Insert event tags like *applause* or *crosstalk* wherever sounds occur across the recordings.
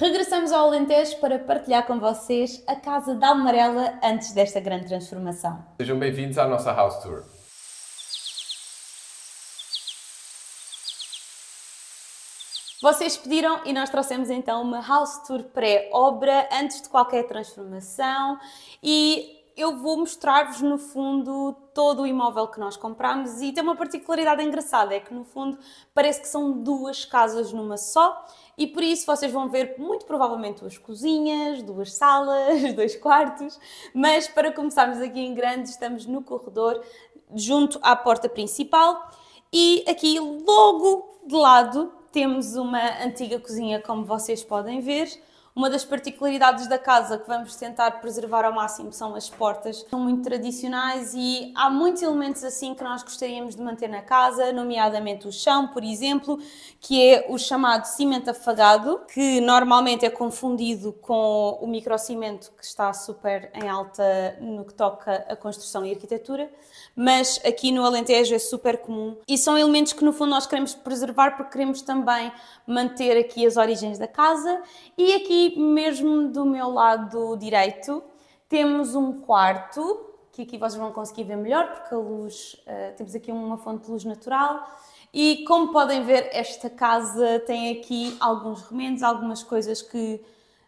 Regressamos ao Alentejo para partilhar com vocês a Casa da Almarela antes desta grande transformação. Sejam bem-vindos à nossa House Tour. Vocês pediram e nós trouxemos então uma house tour pré-obra, antes de qualquer transformação, e eu vou mostrar-vos, no fundo, todo o imóvel que nós compramos e tem uma particularidade engraçada, é que, no fundo, parece que são duas casas numa só e, por isso, vocês vão ver, muito provavelmente, duas cozinhas, duas salas, *laughs* dois quartos, mas, para começarmos aqui em grande, estamos no corredor, junto à porta principal e aqui, logo de lado, temos uma antiga cozinha, como vocês podem ver, uma das particularidades da casa que vamos tentar preservar ao máximo são as portas. São muito tradicionais e há muitos elementos assim que nós gostaríamos de manter na casa, nomeadamente o chão, por exemplo, que é o chamado cimento afagado, que normalmente é confundido com o microcimento que está super em alta no que toca a construção e arquitetura, mas aqui no Alentejo é super comum e são elementos que no fundo nós queremos preservar porque queremos também manter aqui as origens da casa e aqui e tipo mesmo do meu lado direito temos um quarto, que aqui vocês vão conseguir ver melhor, porque a luz, uh, temos aqui uma fonte de luz natural. E como podem ver, esta casa tem aqui alguns remendos, algumas coisas que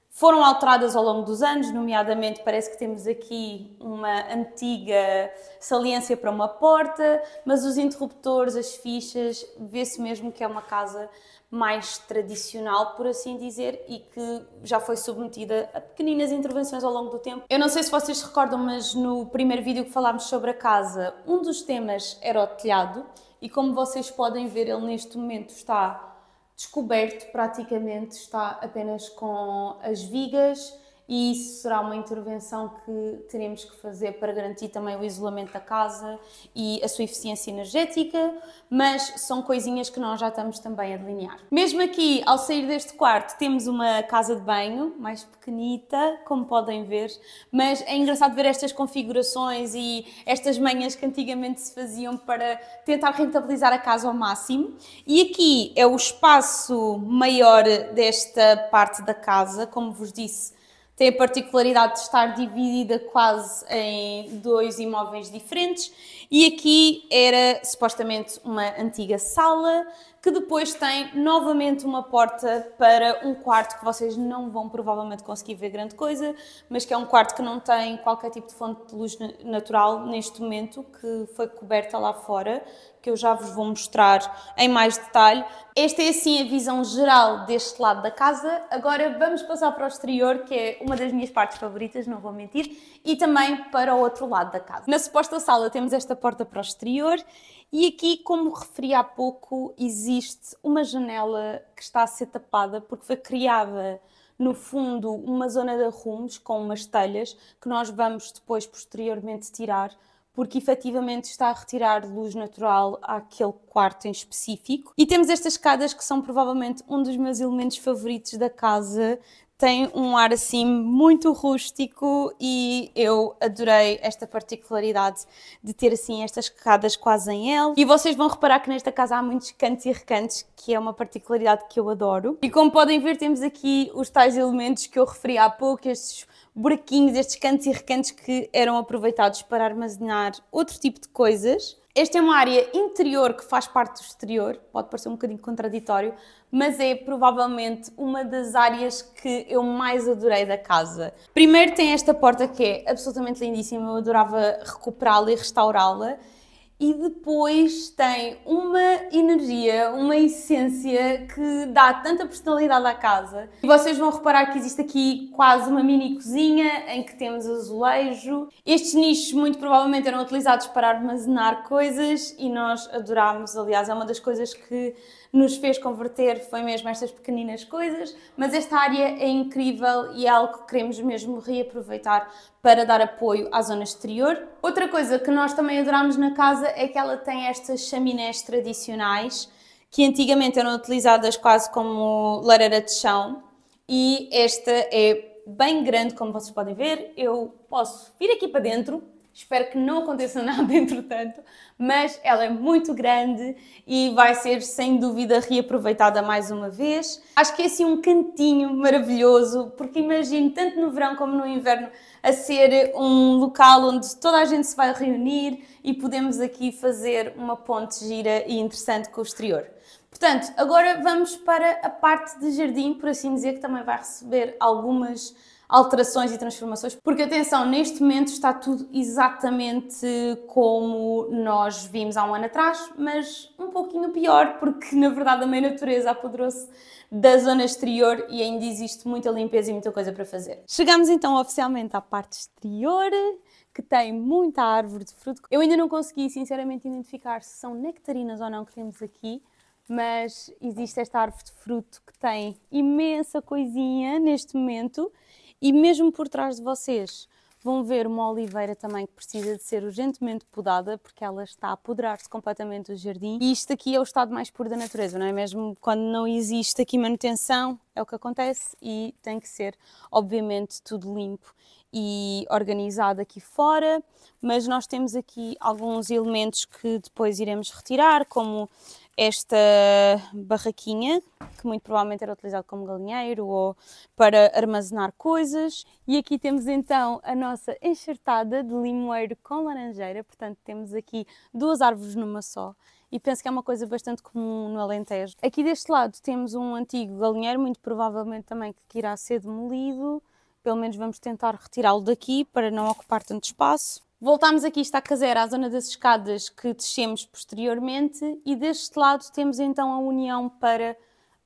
foram alteradas ao longo dos anos, nomeadamente parece que temos aqui uma antiga saliência para uma porta, mas os interruptores, as fichas, vê-se mesmo que é uma casa mais tradicional, por assim dizer, e que já foi submetida a pequeninas intervenções ao longo do tempo. Eu não sei se vocês se recordam, mas no primeiro vídeo que falámos sobre a casa, um dos temas era o telhado, e como vocês podem ver, ele neste momento está descoberto praticamente, está apenas com as vigas e isso será uma intervenção que teremos que fazer para garantir também o isolamento da casa e a sua eficiência energética, mas são coisinhas que nós já estamos também a delinear. Mesmo aqui, ao sair deste quarto, temos uma casa de banho mais pequenita, como podem ver, mas é engraçado ver estas configurações e estas manhas que antigamente se faziam para tentar rentabilizar a casa ao máximo. E aqui é o espaço maior desta parte da casa, como vos disse tem a particularidade de estar dividida quase em dois imóveis diferentes. E aqui era supostamente uma antiga sala que depois tem novamente uma porta para um quarto que vocês não vão provavelmente conseguir ver grande coisa, mas que é um quarto que não tem qualquer tipo de fonte de luz natural neste momento, que foi coberta lá fora, que eu já vos vou mostrar em mais detalhe. Esta é assim a visão geral deste lado da casa. Agora vamos passar para o exterior, que é uma das minhas partes favoritas, não vou mentir, e também para o outro lado da casa. Na suposta sala temos esta porta para o exterior e aqui, como referi há pouco, existe uma janela que está a ser tapada porque foi criada no fundo uma zona de arrumos com umas telhas que nós vamos depois posteriormente tirar porque efetivamente está a retirar luz natural àquele quarto em específico. E temos estas escadas que são provavelmente um dos meus elementos favoritos da casa, tem um ar assim muito rústico e eu adorei esta particularidade de ter assim estas escadas quase em L. E vocês vão reparar que nesta casa há muitos cantos e recantos, que é uma particularidade que eu adoro. E como podem ver, temos aqui os tais elementos que eu referi há pouco, estes buraquinhos, estes cantos e recantos que eram aproveitados para armazenar outro tipo de coisas. Esta é uma área interior que faz parte do exterior, pode parecer um bocadinho contraditório, mas é provavelmente uma das áreas que eu mais adorei da casa. Primeiro tem esta porta que é absolutamente lindíssima, eu adorava recuperá-la e restaurá-la e depois tem uma energia, uma essência que dá tanta personalidade à casa. E vocês vão reparar que existe aqui quase uma mini cozinha em que temos azulejo. Estes nichos muito provavelmente eram utilizados para armazenar coisas e nós adorámos, aliás, é uma das coisas que nos fez converter foi mesmo estas pequeninas coisas, mas esta área é incrível e é algo que queremos mesmo reaproveitar para dar apoio à zona exterior. Outra coisa que nós também adorámos na casa é que ela tem estas chaminés tradicionais que antigamente eram utilizadas quase como lareira de chão e esta é bem grande, como vocês podem ver. Eu posso vir aqui para dentro Espero que não aconteça *laughs* nada entretanto, mas ela é muito grande e vai ser sem dúvida reaproveitada mais uma vez. Acho que é assim um cantinho maravilhoso, porque imagino tanto no verão como no inverno a ser um local onde toda a gente se vai reunir e podemos aqui fazer uma ponte gira e interessante com o exterior. Portanto, agora vamos para a parte de jardim, por assim dizer, que também vai receber algumas alterações e transformações, porque atenção, neste momento está tudo exatamente como nós vimos há um ano atrás, mas um pouquinho pior, porque na verdade a meia natureza apoderou-se da zona exterior e ainda existe muita limpeza e muita coisa para fazer. Chegamos então oficialmente à parte exterior que tem muita árvore de fruto. Eu ainda não consegui, sinceramente, identificar se são nectarinas ou não que temos aqui, mas existe esta árvore de fruto que tem imensa coisinha neste momento. E mesmo por trás de vocês vão ver uma oliveira também que precisa de ser urgentemente podada, porque ela está a apoderar-se completamente do jardim. E isto aqui é o estado mais puro da natureza, não é? Mesmo quando não existe aqui manutenção, é o que acontece e tem que ser, obviamente, tudo limpo e organizado aqui fora, mas nós temos aqui alguns elementos que depois iremos retirar, como esta barraquinha, que muito provavelmente era utilizado como galinheiro ou para armazenar coisas. E aqui temos então a nossa enxertada de limoeiro com laranjeira, portanto temos aqui duas árvores numa só. E penso que é uma coisa bastante comum no Alentejo. Aqui deste lado temos um antigo galinheiro, muito provavelmente também que irá ser demolido. Pelo menos vamos tentar retirá-lo daqui para não ocupar tanto espaço. Voltámos aqui, está caseira, à zona das escadas que descemos posteriormente e deste lado temos então a união para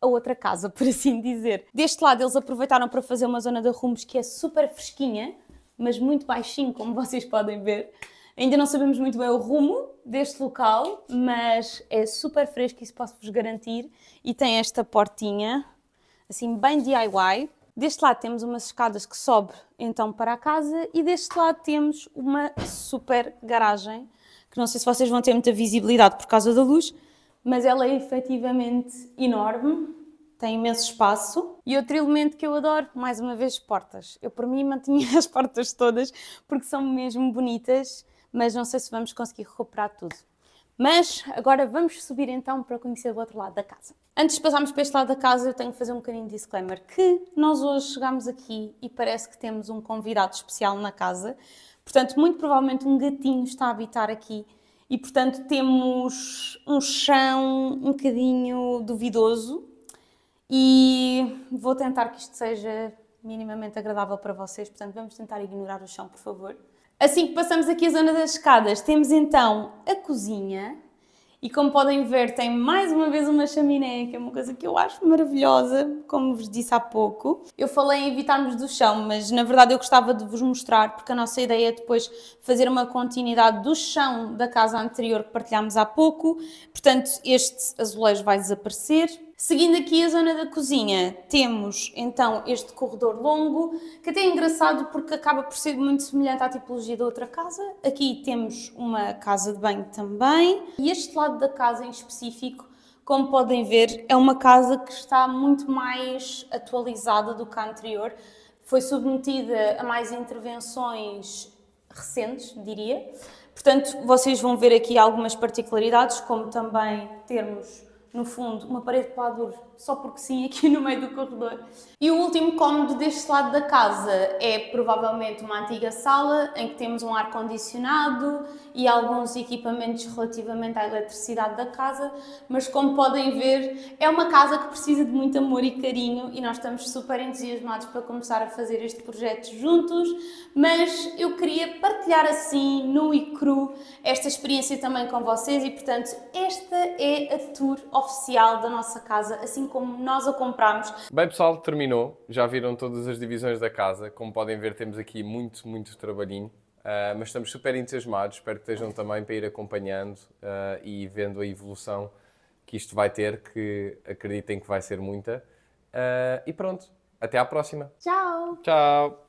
a outra casa, *laughs* por assim dizer. Deste lado eles aproveitaram para fazer uma zona de arrumos que é super fresquinha, mas muito baixinho, como *laughs* vocês podem ver. Ainda não sabemos muito bem o rumo deste local, mas é super fresco, isso posso-vos garantir. E tem esta portinha, assim, bem DIY, Deste lado temos umas escadas que sobe então para a casa e deste lado temos uma super garagem, que não sei se vocês vão ter muita visibilidade por causa da luz, mas ela é efetivamente enorme, tem imenso espaço. E outro elemento que eu adoro, mais uma vez, portas. Eu por mim mantinha *laughs* as portas todas porque são mesmo bonitas, mas não sei se vamos conseguir recuperar tudo. Mas agora vamos subir então para conhecer o outro lado da casa. Antes de passarmos para este lado da casa, eu tenho que fazer um bocadinho de disclaimer que nós hoje chegámos aqui e parece que temos um convidado especial na casa. Portanto, muito provavelmente um gatinho está a habitar aqui e, portanto, temos um chão um bocadinho duvidoso e vou tentar que isto seja minimamente agradável para vocês. Portanto, vamos tentar ignorar o chão, por favor. Assim que passamos aqui a zona das escadas, temos então a cozinha. E como podem ver, tem mais uma vez uma chaminé, que é uma coisa que eu acho maravilhosa, como vos disse há pouco. Eu falei em evitarmos do chão, mas na verdade eu gostava de vos mostrar, porque a nossa ideia é depois fazer uma continuidade do chão da casa anterior que partilhámos há pouco. Portanto, este azulejo vai desaparecer, Seguindo aqui a zona da cozinha, temos então este corredor longo, que até é engraçado porque acaba por ser muito semelhante à tipologia da outra casa. Aqui temos uma casa de banho também, e este lado da casa em específico, como podem ver, é uma casa que está muito mais atualizada do que a anterior. Foi submetida a mais intervenções recentes, diria. Portanto, vocês vão ver aqui algumas particularidades, como também termos no fundo, uma parede para adultos, só porque sim, *laughs* aqui no meio do corredor. E o último cômodo deste lado da casa é provavelmente uma antiga sala em que temos um ar-condicionado e alguns equipamentos relativamente à eletricidade da casa, mas como podem ver, é uma casa que precisa de muito amor e carinho e nós estamos super entusiasmados para começar a fazer este projeto juntos, mas eu queria partilhar assim, nu e cru, esta experiência também com vocês e, portanto, esta é a tour oficial da nossa casa, assim como nós a compramos. Bem, pessoal, terminou. Já viram todas as divisões da casa. Como podem ver, temos aqui muito, muito trabalhinho. Uh, mas estamos super entusiasmados. Espero que estejam também para ir acompanhando uh, e vendo a evolução que isto vai ter, que acreditem que vai ser muita. Uh, e pronto, até à próxima. Tchau. Tchau.